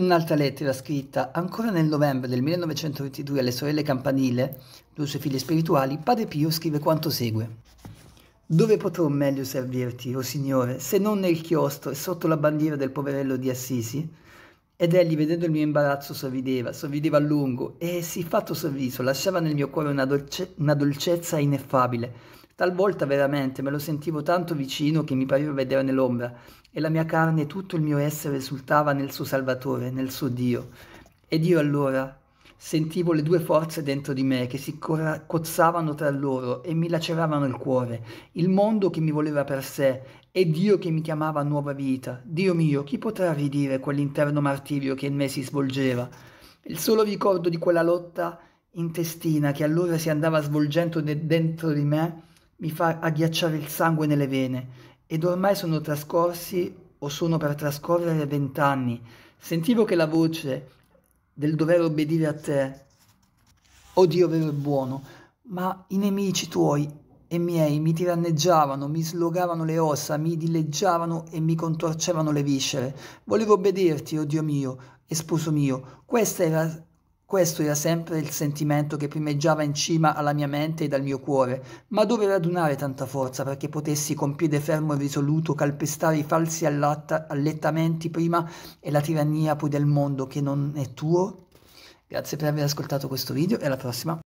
Un'altra lettera scritta ancora nel novembre del 1922 alle sorelle Campanile, due sue figlie spirituali, Padre Pio scrive quanto segue. Dove potrò meglio servirti, o oh Signore, se non nel chiostro e sotto la bandiera del poverello di Assisi? Ed egli, vedendo il mio imbarazzo, sorrideva, sorrideva a lungo, e sì fatto sorriso lasciava nel mio cuore una, dolce, una dolcezza ineffabile. Talvolta veramente me lo sentivo tanto vicino che mi pareva vedere nell'ombra, e la mia carne e tutto il mio essere esultava nel suo Salvatore, nel suo Dio. Ed io allora, Sentivo le due forze dentro di me che si cozzavano tra loro e mi laceravano il cuore, il mondo che mi voleva per sé e Dio che mi chiamava a nuova vita. Dio mio, chi potrà ridire quell'interno martirio che in me si svolgeva? Il solo ricordo di quella lotta intestina che allora si andava svolgendo dentro di me mi fa agghiacciare il sangue nelle vene ed ormai sono trascorsi o sono per trascorrere vent'anni. Sentivo che la voce del dover obbedire a te, o oh Dio vero e buono, ma i nemici tuoi e miei mi tiranneggiavano, mi slogavano le ossa, mi dileggiavano e mi contorcevano le viscere. Volevo obbedirti, o oh Dio mio, esposo mio. Questa era la questo era sempre il sentimento che primeggiava in cima alla mia mente e dal mio cuore, ma dove radunare tanta forza perché potessi con piede fermo e risoluto calpestare i falsi allatta- allettamenti prima e la tirannia poi del mondo che non è tuo? Grazie per aver ascoltato questo video e alla prossima!